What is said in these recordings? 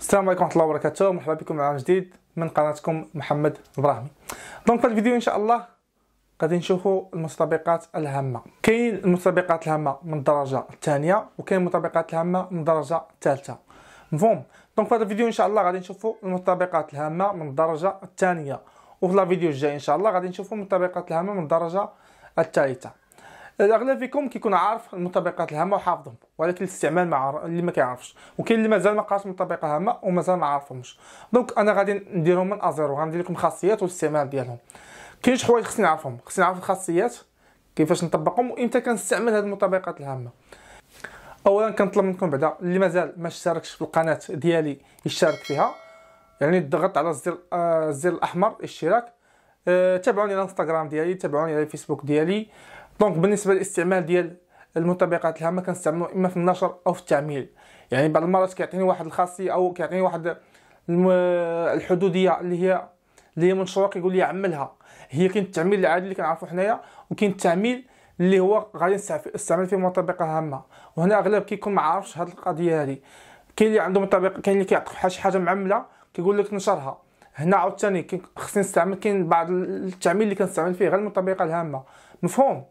السلام عليكم ورحمه الله وبركاته مرحبا بكم معنا جديد من قناتكم محمد ابراهيم دونك في الفيديو ان شاء الله غادي نشوفوا المسابقات الهامه كاين المسابقات الهامه من الدرجه الثانيه وكاين المسابقات الهامه من الدرجه الثالثه مفهوم دونك في هذا الفيديو ان شاء الله غادي نشوفوا المسابقات الهامه من الدرجه الثانيه وفي الفيديو الجاي ان شاء الله غادي نشوفوا المسابقات الهامه من الدرجه الثالثه الاغلب فيكم كيكون عارف المطبقات الهامه وحافظهم ولكن الاستعمال مع اللي ما كيعرفش وكاين اللي مازال ما قراش المطبقه الهامه ومازال ما عارفهمش دونك انا غادي نديرهم من ازيرو غندير لكم خاصيات والاستعمال ديالهم كاين شي حوايج خصني نعرفهم خصني نعرف الخاصيات كيفاش نطبقهم وامتى كنستعمل هذه المطبقات الهامه اولا كنطلب منكم بعدا اللي مازال ما اشتركش في القناه ديالي يشارك فيها يعني الضغط على الزر آه، الزر الاحمر اشتراك آه، تابعوني على الانستغرام ديالي تابعوني على الفيسبوك ديالي دونك بالنسبه للاستعمال ديال المنطبقات الهامه كنستعملو اما في النشر او في التعميل يعني بعض المرات كيعطيني واحد الخاصيه او كيعطيني واحد الحدوديه اللي هي اللي هي منشوره كيقول لي عملها هي كاين التعميل العادي اللي كنعرفو حنايا وكاين التعميل اللي هو غادي نستعمل فيه منطبقه هامه وهنا اغلب كيكون ما عارفش هاد القضيه هادي كاين اللي عنده منطبق كاين اللي كيعطيك شي حاجه معمله كيقول لك نشرها هنا عاوتاني خصني نستعمل كاين بعض التعميل اللي كنستعمل فيه غير المطابقة الهامه مفهوم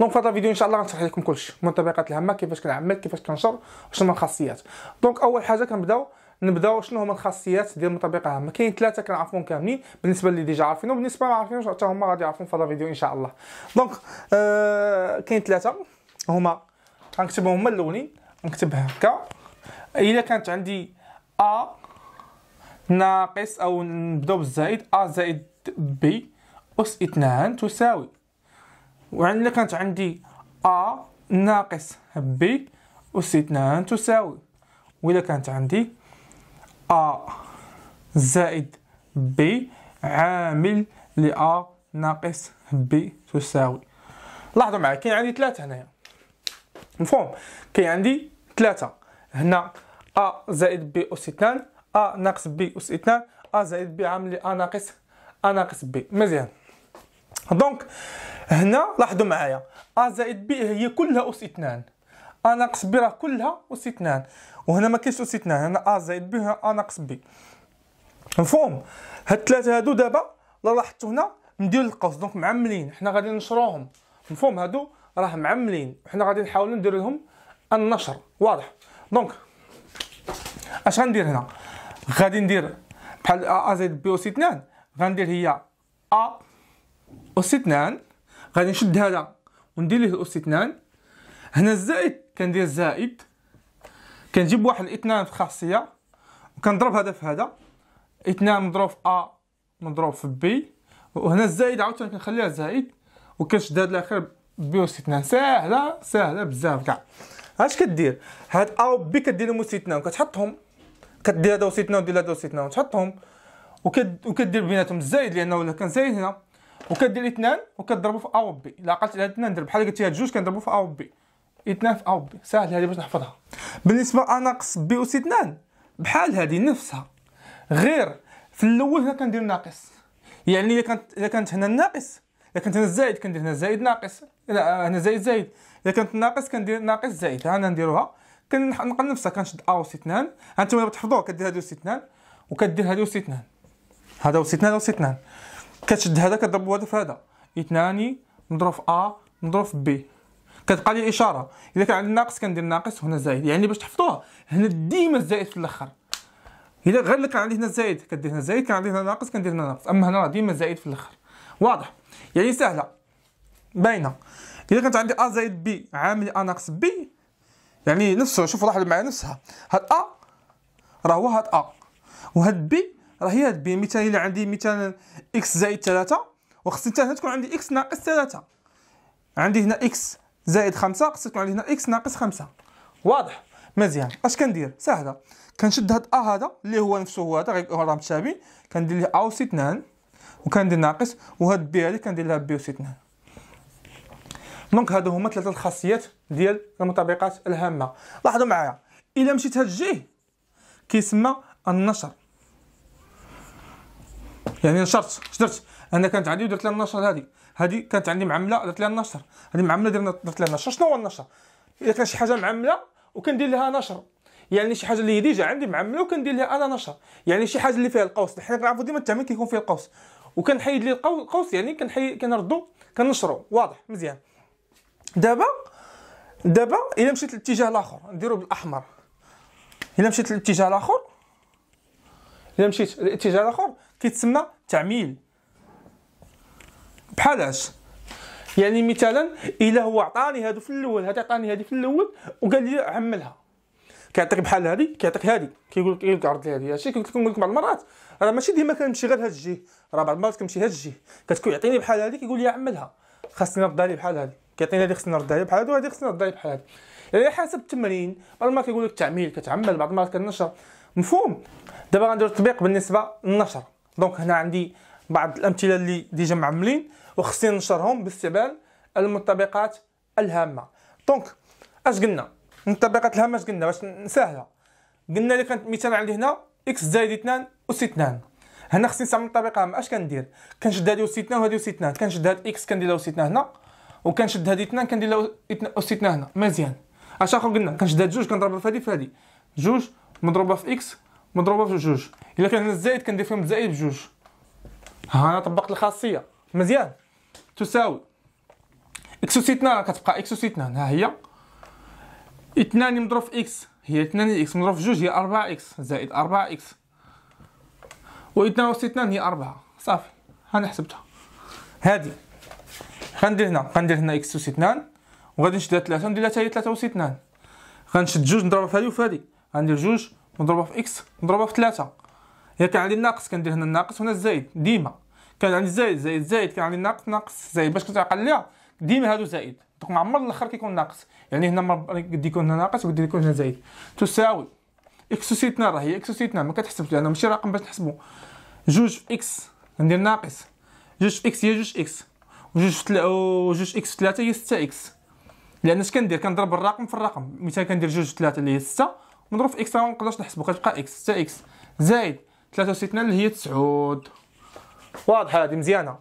دونك في هذا الفيديو ان شاء الله غنشرح لكم كلشي من التطبيقات الهامه كيفاش كنعمل كيفاش كنشر وشنو الخاصيات دونك اول حاجه كنبداو نبداو شنو هما الخاصيات ديال المطبقه هما كاين ثلاثه كنعرفوهم كاملين بالنسبه اللي ديجا عارفينهم بالنسبه ما عارفينوش حتى هما غادي يعرفون في هذا الفيديو ان شاء الله دونك آه كاين ثلاثه هما غنكتبهم هما الاولين نكتب هكا الا كانت عندي ا ناقص او نبداو بالزائد ا زائد بي اس اثنان تساوي وعندنا كانت عندي أ ناقص بي أس اثنان تساوي وإلا كانت عندي أ زائد بي عامل لأ ناقص بي تساوي لاحظوا معايا كاين عندي ثلاثة هنايا مفهوم كاين عندي ثلاثة هنا أ زائد بي أس اثنان أ ناقص بي أس اثنان أ زائد بي عامل لأ ناقص أ ناقص بي مزيان دونك هنا لاحظوا معايا ا زائد بي هي كلها اس اثنان ا ناقص بي راه كلها اس اثنان وهنا ما كاينش اس اثنان هنا ا زائد بي هنا ا ناقص بي مفهوم هاد الثلاثه هادو دابا لا لاحظتوا هنا ندير القوس دونك معملين حنا غادي نشروهم مفهوم هادو راه معملين حنا غادي نحاولوا ندير لهم النشر واضح دونك اش غندير هنا غادي ندير بحال ا زائد بي اس 2 غندير هي ا اس 2 غادي نشد هذا وندير ليه الاس اثنان هنا الزائد كندير زائد كنجيب واحد الاثنان في الخاصيه وكنضرب هذا في هذا اثنان مضروب في ا مضروب في بي وهنا الزائد عاوتاني كنخليها زائد وكنشد هذا الاخر بي اس اثنان ساهله ساهله بزاف كاع اش كدير هاد ا وبي كديرهم اس اثنان وكتحطهم كدير هذا اس اثنان ودير هذا اس اثنان وتحطهم وكدير بيناتهم الزائد لانه ولا كان زايد هنا وكدير اثنان وكضربو في و بي الا عقلت على اثنان ندير بحال قلت لها جوج كنضربو في و بي اثنان في و بي ساهل هادي باش نحفظها بالنسبه ناقص بي اس اثنان بحال هادي نفسها غير في الاول هنا كندير ناقص يعني الا كانت الا كانت هنا الناقص الا كانت هنا الزائد كندير هنا الزائد ناقص لا هنا زائد زائد الا كانت ناقص كندير ناقص زائد ها انا نديروها كنقل نفسها كنشد ا اوس اثنان هانتوما تحفظوها كدير هادي اس اثنان وكدير هادي اس اثنان هذا اس اثنان هذا اس اثنان كتشد هذا كضرب هذا في هذا اثنان نضرب في ا نضرب في بي كتبقى لي اشاره اذا كان عندي ناقص كندير ناقص هنا زائد يعني باش تحفظوها هنا ديما الزائد في الاخر اذا غير كان عندي هنا زائد كدير هنا زائد كان عندي هنا ناقص كندير هنا ناقص اما هنا ديما زائد في الاخر واضح يعني سهله باينه اذا كانت عندي ا زائد بي عامل ا ناقص بي يعني نفسه شوفوا لاحظوا معايا نفسها هاد ا راه هو هاد ا وهاد بي راه هي هاد بي مثلا عندي مثلا اكس زائد 3 وخصني حتى تكون عندي اكس ناقص 3 عندي هنا اكس زائد 5 خص تكون عندي هنا اكس ناقص 5 واضح مزيان اش كندير سهله كنشد هاد ا هذا اللي هو نفسه هو هذا غير راه متشابه كندير ليه ا وسي 2 وكندير ناقص وهاد بي هذه كندير لها بي وسي 2 دونك هادو هما ثلاثه الخاصيات ديال المطابقات الهامه لاحظوا معايا الا مشيت هاد الجهه كيسمى النشر يعني نشرت شدرت انا كانت عندي ودرت لها النشر هذه هذه كانت عندي معمله درت لها النشر هذه معمله درنا درت لها النشر شنو هو النشر اذا كان شي حاجه معمله وكندير لها نشر يعني شي حاجه اللي ديجا عندي معمله وكندير لها انا نشر يعني شي حاجه اللي فيها القوس حنا كنعرفوا ديما التعميم كيكون فيه القوس وكنحيد لي القوس يعني كنحي كنردو كنشرو واضح مزيان دابا دابا الا مشيت للاتجاه الاخر نديرو بالاحمر الا مشيت للاتجاه الاخر الا مشيت للاتجاه الاخر كيتسمى تعميل بحالاش يعني مثلا الا هو عطاني هادو في الاول هذا عطاني هادي في الاول وقال لي عملها كيعطيك بحال هادي كيعطيك هادي كيقول لك كيقول إيه، لك عرض لي هذه هادشي قلت لكم بعض المرات راه ماشي ديما كنمشي غير هاد الجهه راه بعض المرات كنمشي هاد الجهه كتكون يعطيني بحال هادي كيقول لي عملها خاصني نرد عليه بحال هادي كيعطيني هادي خصني نرد عليه بحال هادي وهذه خصني نرد عليه بحال هادي يعني حسب التمرين بعض المرات كيقول لك تعميل كتعمل بعض المرات كنشر مفهوم دابا غنديرو التطبيق بالنسبه للنشر دونك هنا عندي بعض الامثله اللي ديجا معملين وخصني ننشرهم باستعمال المنطبقات الهامه دونك اش قلنا المنطبقات الهامه اش قلنا باش نسهلها قلنا اللي كانت مثال عندي هنا اكس زائد 2 اس 2 هنا خصني نستعمل الطريقه هامه اش كندير كنشد هذه اس 2 وهذه اس 2 كنشد هذا اكس كندير اس 2 هنا وكنشد هذه 2 كندير اس 2 هنا مزيان اش اخر قلنا كنشد هذه جوج كنضربها في هذه في هذه جوج مضروبه في اكس مضروبه في جوج الا كان هنا الزائد كندير فيهم الزائد بجوج ها انا طبقت الخاصيه مزيان تساوي اكس اس اثنان كتبقى اكس اس اثنان ها هي اثنان مضروب في اكس هي اثنان اكس مضروب في جوج هي أربعة اكس زائد أربعة اكس و 2 اس اثنان هي أربعة صافي انا حسبتها هادي غندير هنا غندير هنا اكس اس اثنان وغادي نشد ثلاثة وندير لها هي ثلاثة اس اثنان غنشد جوج نضربها في هذه وفي هذه غندير جوج نضربها في اكس نضربها في 3 الا يعني كان عندي الناقص كندير هنا الناقص وهنا الزايد ديما كان عندي الزايد زايد زايد كان عندي الناقص ناقص زايد باش كتعقل ليها ديما هادو زايد دونك ما عمر الاخر كيكون ناقص يعني هنا قد يكون هنا ناقص وقد يكون هنا زايد تساوي اكس اس 2 راه هي اكس اس 2 ما كتحسبش لان ماشي رقم باش نحسبو جوج في اكس ندير ناقص جوج في اكس هي جوج اكس وجوج في تل... وجوج اكس في 3 هي 6 اكس لان اش كندير كنضرب الرقم في الرقم مثلا كندير جوج في 3 اللي هي 6 نضرب في اكس ما نقدرش نحسبو كتبقى اكس حتى اكس زائد 63 اللي هي 9 واضحه هذه مزيانه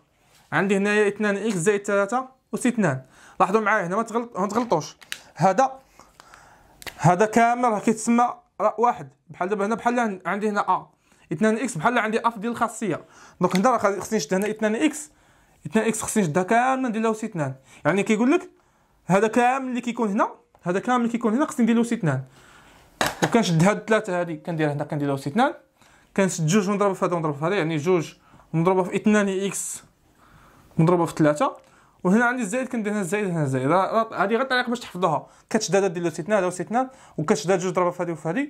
عندي هنايا 2 اكس زائد 3 و اثنان لاحظوا معايا هنا ما تغلطوش هذا هذا كامل راه كيتسمى واحد بحال دابا هنا بحال عندي هنا ا 2 اكس بحال عندي اف ديال الخاصيه دونك هنا راه خصني نشد هنا 2 اكس 2 اكس خصني نشدها كامله ندير لها اثنان 2 يعني كيقول لك هذا كامل اللي كيكون هنا هذا كامل اللي كيكون هنا خصني ندير له اثنان 2 وكنشد هاد الثلاثه هادي كندير هنا كندير في اثنان كنشد جوج ونضرب في هذا ونضرب في هذا يعني جوج ونضربها في اثنان اكس مضروبه في ثلاثه وهنا عندي الزائد كندير هنا الزائد هنا الزائد هادي غير طريقه باش تحفظوها كتشد هذا دير له استثنان هذا وكتشد جوج ضربه في هذه وفي هذه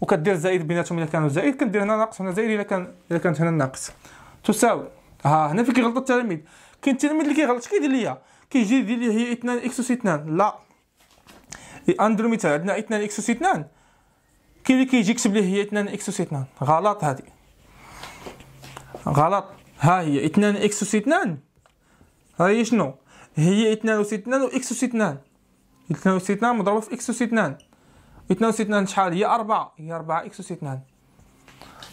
وكدير زائد بيناتهم الا كانوا زائد كندير هنا ناقص هنا زائد الا كان الا كانت هنا ناقص تساوي ها هنا فين كيغلط التلاميذ كاين التلاميذ اللي كيغلط كيدير ليا كيجي يدير لي هي اثنان اكس اوس اثنان لا اندرو مثال عندنا 2 اكس اس 2 كي اللي كيجي يكتب ليه هي 2 اكس اس 2 غلط هادي غلط ها هي 2 اكس اس 2 ها هي شنو هي 2 اس 2 واكس اس 2 2 اس 2 مضروبه في اكس اس 2 2 اس 2 شحال هي 4 هي 4 اكس اس 2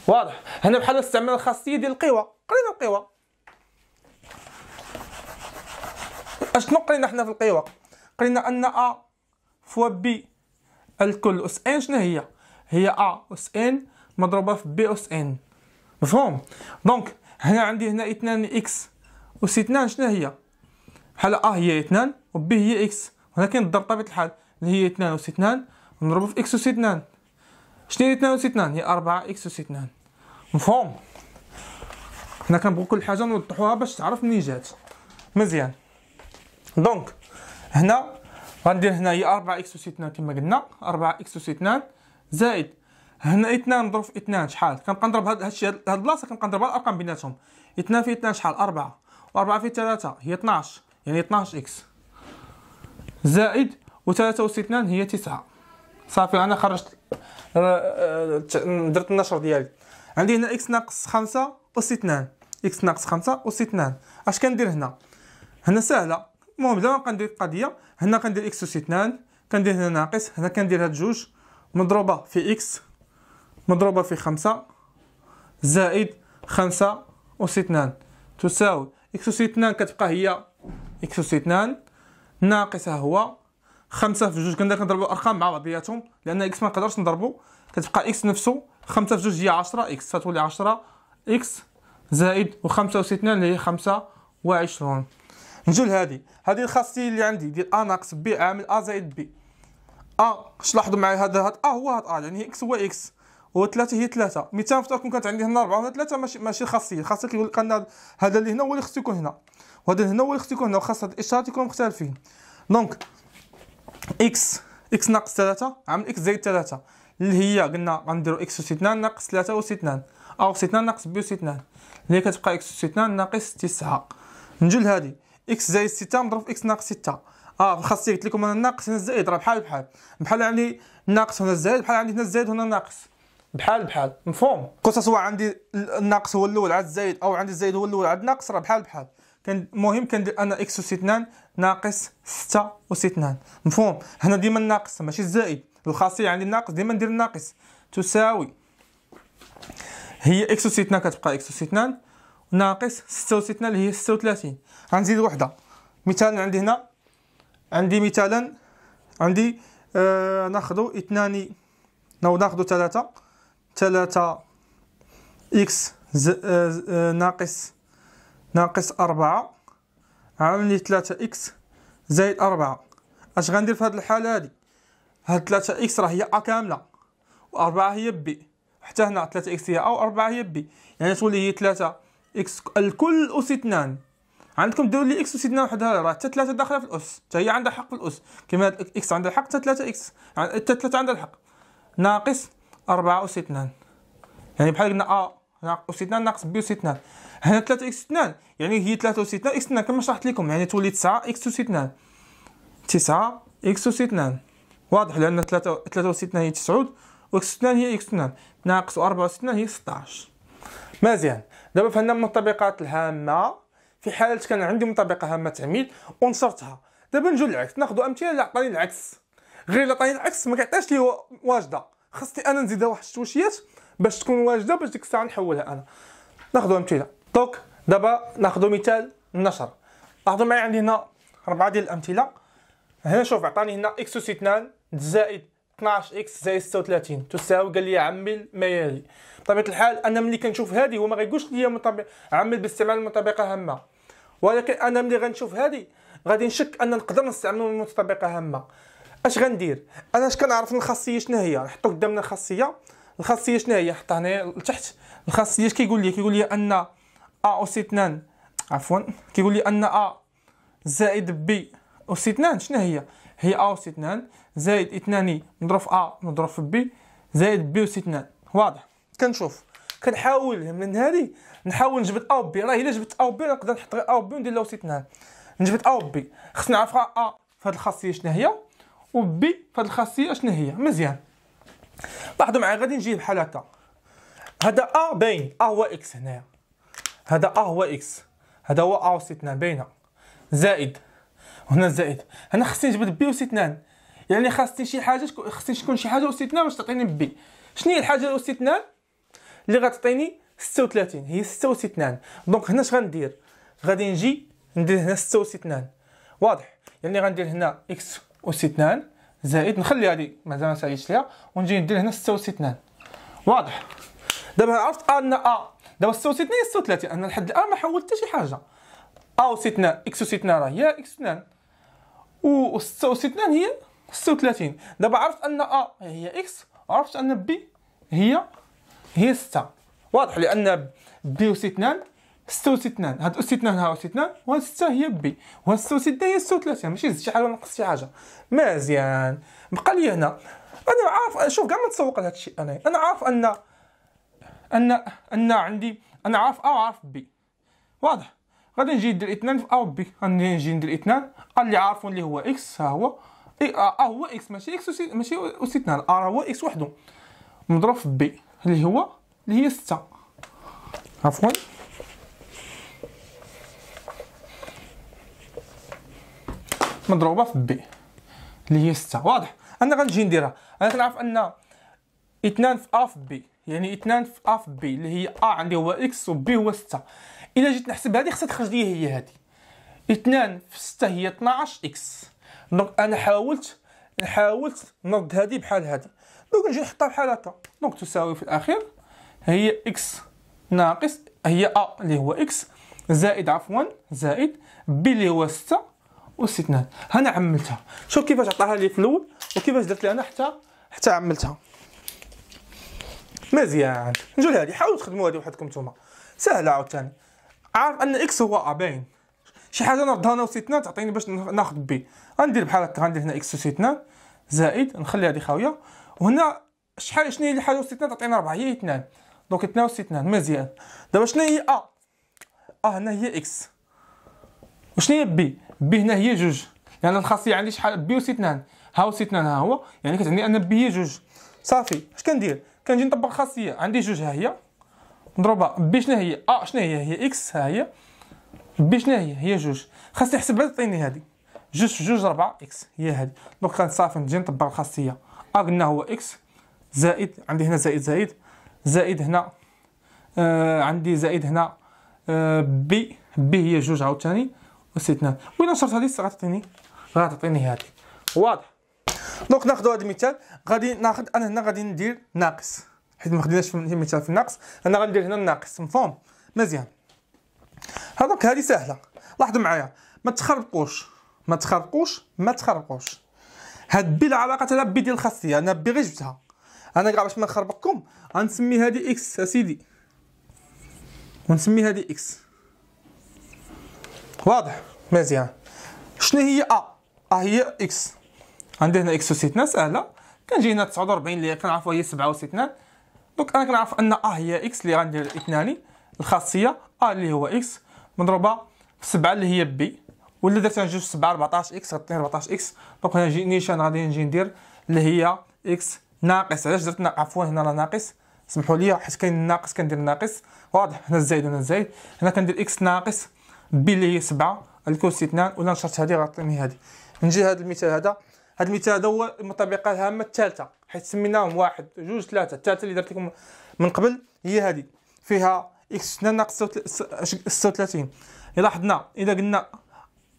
واضح هنا بحال استعمل الخاصيه ديال القوى قرينا القوى اشنو قرينا حنا في القوى قرينا ان ا فوا بي الكل أس إن شنو هي هي أ أس إن مضروبة في بي أس إن مفهوم دونك هنا عندي هنا اثنان إكس أس اثنان شنو هي بحال أ هي اثنان وبي هي إكس ولكن كنضرب بطبيعة الحال اللي هي اثنان أس اثنان نضربو في إكس أس اثنان شنو هي اثنان أس اثنان هي أربعة إكس أس اثنان مفهوم هنا كنبغيو كل حاجة نوضحوها باش تعرف منين جات مزيان دونك هنا غندير هنايا إيه 4 اكس اس 2 كما قلنا 4 اكس اس 2 زائد هنا 2 مضروب في 2 شحال كنبقى نضرب هاد هادشي هاد البلاصه كنبقى نضرب الارقام بيناتهم 2 في 2 شحال 4 و4 في 3 هي 12 يعني 12 اكس زائد و3 2 هي 9 صافي انا خرجت آه، آه، درت النشر ديالي عندي هنا اكس ناقص 5 و 2 اكس ناقص 5 و 2 اش كندير هنا هنا سهله المهم دابا نبقى ندير القضيه هنا كندير اكس أس اثنان كندير هنا ناقص هنا كندير هاد جوج مضروبة في اكس مضروبة في خمسة زائد خمسة أس اثنان تساوي اكس أس اثنان كتبقى هي اكس أس اثنان ناقص هو خمسة في جوج كندير كنضربو الأرقام مع بعضياتهم لأن اكس ما نقدرش نضربو كتبقى اكس نفسه خمسة في جوج هي عشرة اكس تولي عشرة اكس زائد وخمسة أس اثنان اللي هي خمسة وعشرون نجول لهادي هذه الخاصيه اللي عندي ديال ا ناقص بي عامل ا زائد بي ا اش لاحظوا معايا هذا هاد ا هو هاد ا يعني اكس هو اكس ثلاثة هي ثلاثة مثال نفترض تكون كانت عندي هنا أربعة وهنا ثلاثة ماشي ماشي خاصية خاصك يقول لك أن هذا اللي هنا هو اللي خصو يكون هنا وهذا اللي هنا هو اللي خصو يكون هنا وخاص هاد الإشارات يكونوا مختلفين دونك إكس إكس ناقص ثلاثة عامل إكس زائد ثلاثة اللي هي قلنا غنديرو إكس أوس اثنان ناقص ثلاثة أوس اثنان أوس اثنان ناقص بي أوس اثنان اللي هي كتبقى إكس أس اثنان ناقص تسعة نجو لهادي اكس زائد 6 مضروب في اكس ناقص 6 اه في الخاصيه قلت لكم انا الناقص هنا الزائد راه بحال بحال بحال يعني ناقص هنا الزائد بحال عندي هنا الزائد هنا ناقص بحال بحال مفهوم كون سواء عندي الناقص هو الاول عاد الزايد او عندي الزايد هو الاول عاد الناقص راه بحال بحال كان المهم كندير انا اكس اس 2 ناقص 6 اس 2 مفهوم هنا ديما الناقص ماشي الزائد الخاصيه عندي الناقص ديما ندير الناقص تساوي هي اكس اس 2 كتبقى اكس اس 2 ناقص 6 اس 2 اللي هي 36 غنزيد وحده مثال عندي هنا عندي مثالا عندي آه ناخذ اثنان او ناخذ ثلاثة ثلاثة اكس آه،, آه ناقص ناقص أربعة عاملني ثلاثة اكس زائد أربعة اش غندير في هذه الحالة هذه هاد ثلاثة اكس راه هي أ كاملة وأربعة هي بي حتى هنا ثلاثة اكس هي أ وأربعة هي بي يعني تولي هي ثلاثة اكس الكل أس اثنان عندكم دول لي اكس وسيدنا وحدها راه حتى ثلاثة داخله في الاس حتى هي عندها حق في الاس كما اكس عندها حق حتى ثلاثة اكس يعني حتى ثلاثة عندها الحق ناقص أربعة اس اثنان يعني بحال قلنا ا اس اثنان ناقص بي اس اثنان هنا ثلاثة اكس اثنان يعني هي ثلاثة اس اثنان اكس كما شرحت لكم يعني تولي 9 اكس اس اثنان 9 اكس اس اثنان واضح لان ثلاثة ثلاثة اس 2 هي 9 واكس اثنان هي اكس اثنان ناقص 4 اس اثنان هي 16 مزيان دابا فهمنا من الهامه في حاله كان عندي مطابقه هامه تعميل ونشرتها دابا نجو للعكس ناخذ امثله اللي عطاني العكس غير اللي عطاني العكس ما لي واجده خاصني انا نزيدها واحد التوشيات باش تكون واجده باش ديك الساعه نحولها انا ناخذ امثله دوك دابا ناخذ مثال النشر لاحظوا معايا عندي هنا اربعه ديال الامثله هنا شوف عطاني هنا اكس 2 زائد 12 اكس زائد 36 تساوي قال لي عمل ما يلي بطبيعه الحال انا ملي كنشوف هذه هو ما غايقولش لي عمل باستعمال المتطابقه هامه ولكن انا ملي غنشوف هذه غادي نشك ان نقدر نستعمل المتطابقه هامه اش غندير انا اش كنعرف الخاصيه شنو هي نحطو قدامنا الخاصيه الخاصيه شنو هي حطها هنا لتحت الخاصيه اش كيقول لي كيقول لي ان ا اس 2 عفوا كيقول لي ان ا زائد بي اس 2 شنو هي هي أ اوس اثنان زائد اثنان مضروب في أ مضروب في بي زائد بي اوس اثنان واضح كنشوف كنحاول من هذه نحاول نجبد أ وبي راه إلا جبت أ وبي نقدر نحط غير أ بي وندير لها أوس اثنان نجبد أ وبي خصنا نعرف أ في هذه الخاصية شنو هي و في هذه الخاصية شنو هي مزيان لاحظوا معايا غادي نجي بحال هكا هذا أ باين أ هو إكس هنايا هذا أ هو إكس هذا هو أ اوس اثنان باينة زائد هنا الزائد انا خصني نجبد بي 2 يعني خاصني شي حاجه خصني تكون شي حاجه 2 باش تعطيني بي شنو هي الحاجه 2 اللي غتعطيني 36 هي 2 دونك هنا اش غندير غادي نجي ندير هنا 2 واضح يعني غندير هنا اكس 2 زائد نخلي هذه مازال ما ساليتش ليها ونجي ندير هنا 66 واضح دابا عرفت ان ا دابا 66 هي 36 انا لحد الان ما حولت حتى شي حاجه ا و 6 اكس و 6 راه هي اكس 2 و 66 هي 36 دابا عرفت ان ا هي اكس عرفت ان بي هي هي 6 واضح لان بي و 62 2 هاد 2 ها 2 وهاد 6 هي بي وهاد 66 هي 36 ماشي زدت شي حاجه ولا شي حاجه مزيان بقى لي هنا انا عارف شوف كاع ما نتسوق لهذا الشيء انا انا عارف ان ان ان عندي انا عارف ا وعارف بي واضح غادي نجي ندير اثنان في ا وبي غادي نجي ندير اثنان اللي عارفون اللي هو اكس ها هو ا إيه، آه، هو اكس ماشي اكس ماشي ا راه هو اكس وحده مضروب في بي اللي هو اللي هي 6 عفوا مضروبه في بي اللي هي 6 واضح انا غنجي نديرها انا كنعرف ان اثنان في ا في بي يعني اثنان في ا في بي اللي هي ا عندي هو اكس وبي هو 6 الا جيت نحسب هذه خصها تخرج لي هي هذه 2 في 6 هي 12 اكس دونك انا حاولت حاولت نرد هذه بحال هذه دونك نجي نحطها بحال هكا دونك تساوي في الاخير هي اكس ناقص هي ا اللي هو اكس زائد عفوا زائد بي اللي هو 6 2 هنا عملتها شوف كيفاش عطاها لي في الاول وكيفاش درت لي انا حتى حتى عملتها مزيان نجيو لهذه حاولوا تخدموا هذه وحدكم نتوما سهله عاوتاني عارف ان اكس هو ا آه، باين شي حاجه نردها انا وسيتنا تعطيني باش ناخذ بي غندير بحال هكا غندير هنا اكس وسيتنا زائد نخلي هذه خاويه وهنا شحال شنو هي اللي حاجه وسي تعطينا 4 هي 2 دونك 2 وسي 2 مزيان دابا شنو هي ا آه؟, آه هنا هي اكس وشنو هي بي بي هنا هي جوج لان يعني الخاصيه عندي شحال بي وسي 2 ها وسي 2 ها هو يعني كتعني ان بي هي جوج صافي اش كندير كنجي نطبق الخاصيه عندي جوج ها هي مضروبه بي شنو هي ا آه، شنو هي هي اكس ها هي بي شنو هي هي جوج خاصني نحسب بعد تعطيني هادي جوج في جوج ربعة اكس هي هادي دونك كانت صافي نجي نطبق الخاصيه ا آه، قلنا هو اكس زائد عندي هنا زائد زائد زائد هنا آه عندي زائد هنا آه بي بي هي جوج عاوتاني و وين نشرت هادي غتعطيني غتعطيني هادي واضح دونك ناخذ هذا المثال غادي ناخذ انا هنا غادي ندير ناقص حيت ما خديناش مثال في الناقص انا غندير هنا الناقص مفهوم مزيان هذوك هذه سهله لاحظوا معايا ما تخربقوش ما تخربقوش ما تخربقوش هاد بي لا علاقه بي ديال الخاصيه انا بي غير جبتها انا كاع باش ما نخربقكم غنسمي هادي اكس اسيدي ونسمي هادي اكس واضح مزيان شنو هي ا ا هي اكس عندي هنا اكس 2 سهله كنجي هنا 49 اللي كنعرفو هي 7 2 دونك انا كنعرف ان ا هي اكس اللي غندير الاثناني الخاصيه ا اللي هو اكس مضروبه في 7 اللي هي بي ولا درت انا جوج 7 14 اكس غتعطيني 14 اكس دونك هنا نيشان غادي نجي ندير اللي هي اكس ناقص علاش درت عفوا هنا راه ناقص سمحوا لي حيت كاين ناقص كندير ناقص واضح هنا الزايد هنا الزايد هنا كندير اكس ناقص بي اللي هي 7 الكوس 2 ولا نشرت هذه غتعطيني هذه نجي هذا المثال هذا هذا المثال هذا هو المطابقه الهامه الثالثه حيت سميناهم واحد جوج ثلاثه الثالثه اللي درت لكم من قبل هي هذه فيها اكس هنا ناقص 36 الى حضنا اذا قلنا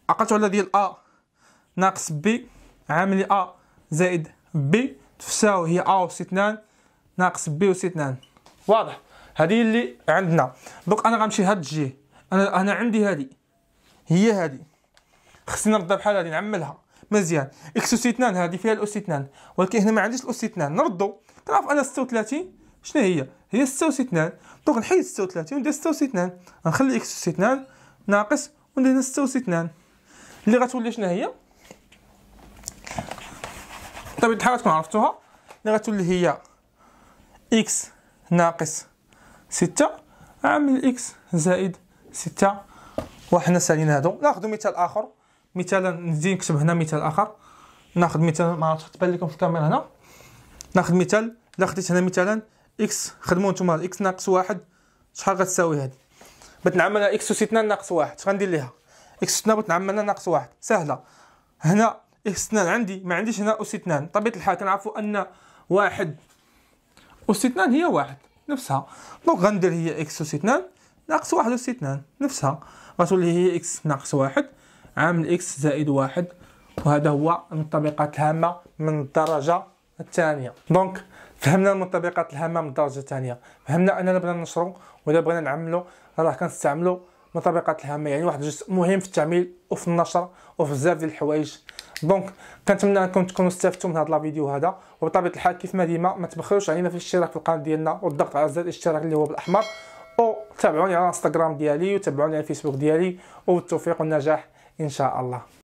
عقلتوا على ديال ا ناقص بي عامل ا زائد بي تساوي هي ا و 2 ناقص بي أوس 2 واضح هذه اللي عندنا دونك انا غنمشي لهاد الجهه انا انا عندي هذه هي هذه خصني نردها بحال هذه نعملها مزيان اكس اس 2 هذه فيها الاس 2 ولكن هنا ما عنديش الاس 2 نردو تعرف انا 36 شنو هي هي 36 دونك نحيد 36 وندير 36 نخلي اكس اس 2 ناقص وندير هنا اللي غتولي شنو هي طيب الحال تكون عرفتوها اللي غتولي هي اكس ناقص 6 عامل اكس زائد 6 وحنا سالينا هادو ناخذ مثال اخر مثلا نزيد نكتب هنا مثال اخر ناخذ مثال ما عرفتش تبان لكم في الكاميرا هنا ناخذ مثال الا خديت هنا مثلا اكس خدموا نتوما اكس ناقص واحد شحال غتساوي بغيت بتنعملها اكس 2 ناقص واحد غندير ليها اكس بغيت نعملها ناقص واحد سهله هنا اكس 2 عندي ما عنديش هنا اس اثنان بطبيعه الحال كنعرفوا ان واحد اس اثنان هي واحد نفسها دونك غندير هي اكس اس اثنان ناقص واحد اس اثنان نفسها غتولي هي اكس ناقص واحد عامل إكس زائد واحد وهذا هو المنطبقات الهامة من الدرجة الثانية دونك فهمنا المنطبقات الهامة من الدرجة الثانية فهمنا أننا بغينا نشرو ولا بغينا نعملو راه كنستعملو المنطبقات الهامة يعني واحد الجزء مهم في التعميل وفي النشر وفي بزاف ديال الحوايج دونك كنتمنى انكم تكونوا استفدتوا من هذا الفيديو هذا وبطبيعه الحال كيف ما ديما ما تبخلوش علينا في الاشتراك في القناه ديالنا والضغط على زر الاشتراك اللي هو بالاحمر او تابعوني على الانستغرام ديالي وتابعوني على الفيسبوك ديالي وبالتوفيق والنجاح إن شاء الله